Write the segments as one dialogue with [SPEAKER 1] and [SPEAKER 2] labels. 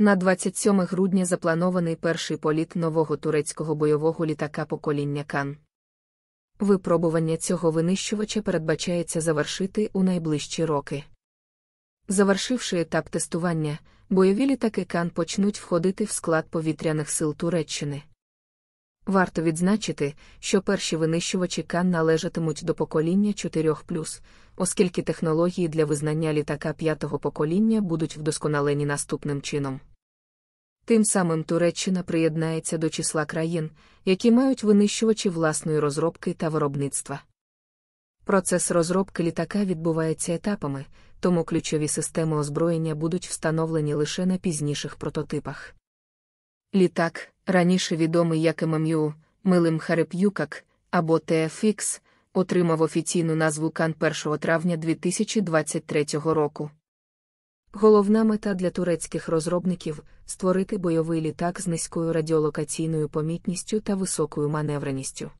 [SPEAKER 1] На 27 грудня запланований перший політ нового турецького бойового літака покоління Кан. Випробування цього винищувача передбачається завершити у найближчі роки. Завершивши етап тестування, бойові літаки Кан почнуть входити в склад повітряних сил Туреччини. Варто відзначити, що перші винищувачі Кан належатимуть до покоління 4, оскільки технології для визнання літака п'ятого покоління будуть вдосконалені наступним чином. Тим самим Туреччина приєднається до числа країн, які мають винищувачі власної розробки та виробництва. Процес розробки літака відбувається етапами, тому ключові системи озброєння будуть встановлені лише на пізніших прототипах. Літак, раніше відомий як ММЮ, Милим Хареп'юкак або ТФХ, отримав офіційну назву Кан 1 травня 2023 року. Головна мета для турецьких розробників створити бойовий літак з низькою радіолокаційною помітністю та високою маневреністю.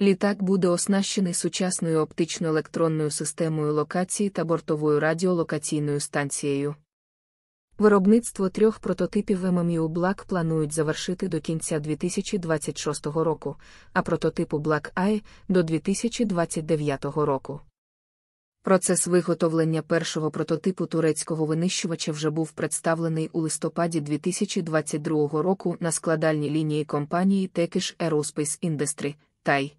[SPEAKER 1] Літак буде оснащений сучасною оптично-електронною системою локації та бортовою радіолокаційною станцією. Виробництво трьох прототипів ММІУ Black планують завершити до кінця 2026 року, а прототипу Black Eye до 2029 року. Процес виготовлення першого прототипу турецького винищувача вже був представлений у листопаді 2022 року на складальній лінії компанії Turkish Aerospace Industry, Тай.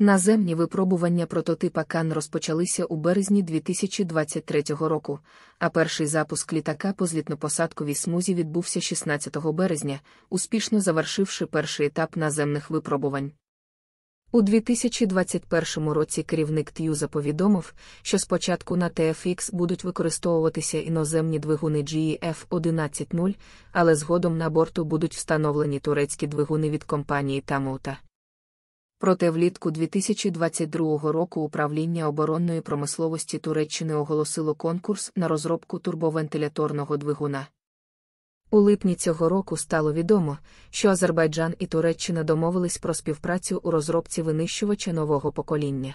[SPEAKER 1] Наземні випробування прототипа Кан розпочалися у березні 2023 року, а перший запуск літака по злітно-посадковій смузі відбувся 16 березня, успішно завершивши перший етап наземних випробувань. У 2021 році керівник Т'юза повідомив, що спочатку на TFX будуть використовуватися іноземні двигуни gef 110 але згодом на борту будуть встановлені турецькі двигуни від компанії Тамута. Проте влітку 2022 року управління оборонної промисловості Туреччини оголосило конкурс на розробку турбовентиляторного двигуна. У липні цього року стало відомо, що Азербайджан і Туреччина домовились про співпрацю у розробці винищувача нового покоління.